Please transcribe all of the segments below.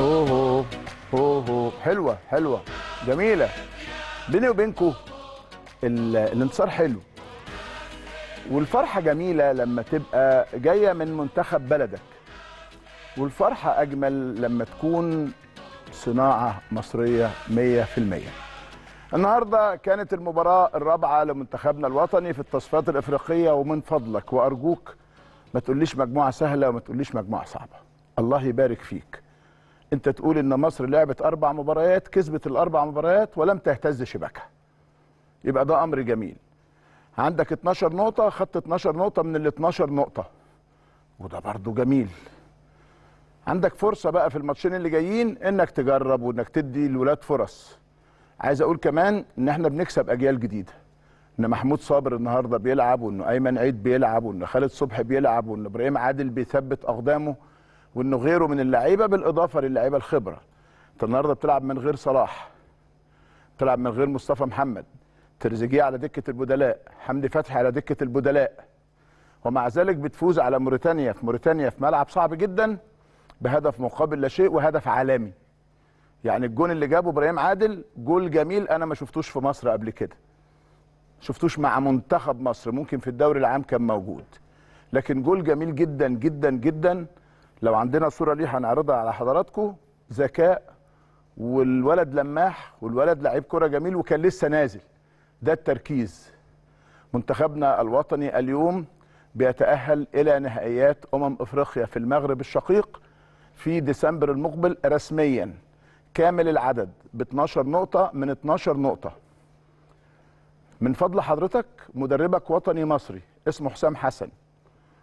اوه اوه اوه حلوه حلوه جميله بيني وبينكو الانتصار حلو والفرحه جميله لما تبقى جايه من منتخب بلدك والفرحه اجمل لما تكون صناعه مصريه 100% النهارده كانت المباراه الرابعه لمنتخبنا الوطني في التصفيات الافريقيه ومن فضلك وارجوك ما تقوليش مجموعه سهله وما تقوليش مجموعه صعبه الله يبارك فيك انت تقول ان مصر لعبت اربع مباريات كسبت الاربع مباريات ولم تهتز شباكها يبقى ده امر جميل عندك 12 نقطه خدت 12 نقطه من ال 12 نقطه وده برضو جميل عندك فرصه بقى في الماتشين اللي جايين انك تجرب وانك تدي الولاد فرص عايز اقول كمان ان احنا بنكسب اجيال جديده ان محمود صابر النهارده بيلعب وان ايمن عيد بيلعب وان خالد صبحي بيلعب وان ابراهيم عادل بيثبت اقدامه وانه غيره من اللعيبه بالاضافه للعيبه الخبره انت النهارده بتلعب من غير صلاح بتلعب من غير مصطفى محمد تريزيجيه على دكه البدلاء حمدي فتحي على دكه البدلاء ومع ذلك بتفوز على موريتانيا في موريتانيا في ملعب صعب جدا بهدف مقابل لا شيء وهدف عالمي يعني الجون اللي جابه ابراهيم عادل جول جميل انا ما شفتوش في مصر قبل كده شفتوش مع منتخب مصر ممكن في الدوري العام كان موجود لكن جول جميل جدا جدا جدا لو عندنا صوره ليه هنعرضها على حضراتكم ذكاء والولد لماح والولد لعيب كره جميل وكان لسه نازل ده التركيز منتخبنا الوطني اليوم بيتأهل إلى نهائيات أمم إفريقيا في المغرب الشقيق في ديسمبر المقبل رسميا كامل العدد ب 12 نقطة من 12 نقطة من فضل حضرتك مدربك وطني مصري اسمه حسام حسن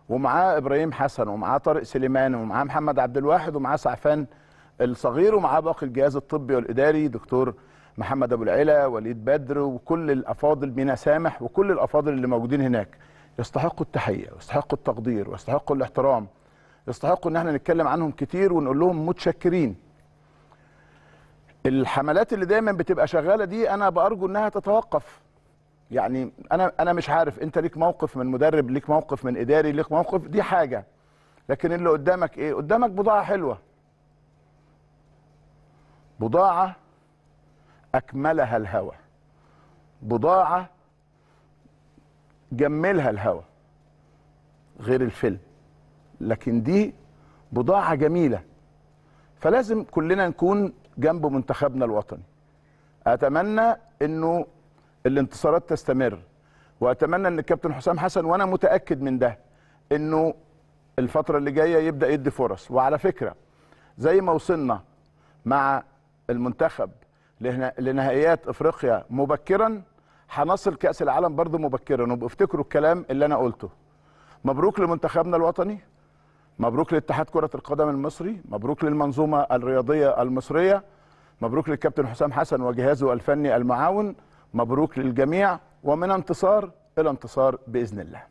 ومعاه ابراهيم حسن ومعاه طارق سليمان ومعاه محمد عبد الواحد ومعاه سعفان الصغير ومعاه باقي الجهاز الطبي والاداري دكتور محمد ابو العلا وليد بدر وكل الافاضل بنا سامح وكل الافاضل اللي موجودين هناك يستحقوا التحيه ويستحقوا التقدير ويستحقوا الاحترام يستحقوا ان احنا نتكلم عنهم كتير ونقول لهم متشكرين الحملات اللي دايما بتبقى شغاله دي انا بارجو انها تتوقف يعني انا انا مش عارف انت ليك موقف من مدرب ليك موقف من اداري ليك موقف دي حاجه لكن اللي قدامك ايه قدامك بضاعه حلوه بضاعه اكملها الهوى بضاعه جملها الهوى غير الفيلم لكن دي بضاعه جميله فلازم كلنا نكون جنب منتخبنا الوطني اتمنى انه الانتصارات تستمر واتمنى ان الكابتن حسام حسن وانا متاكد من ده انه الفتره اللي جايه يبدا يدي فرص وعلى فكره زي ما وصلنا مع المنتخب لنهائيات افريقيا مبكرا هنصل كاس العالم برضه مبكرا وبافتكروا الكلام اللي انا قلته مبروك لمنتخبنا الوطني مبروك لاتحاد كره القدم المصري مبروك للمنظومه الرياضيه المصريه مبروك للكابتن حسام حسن وجهازه الفني المعاون مبروك للجميع ومن انتصار إلى انتصار بإذن الله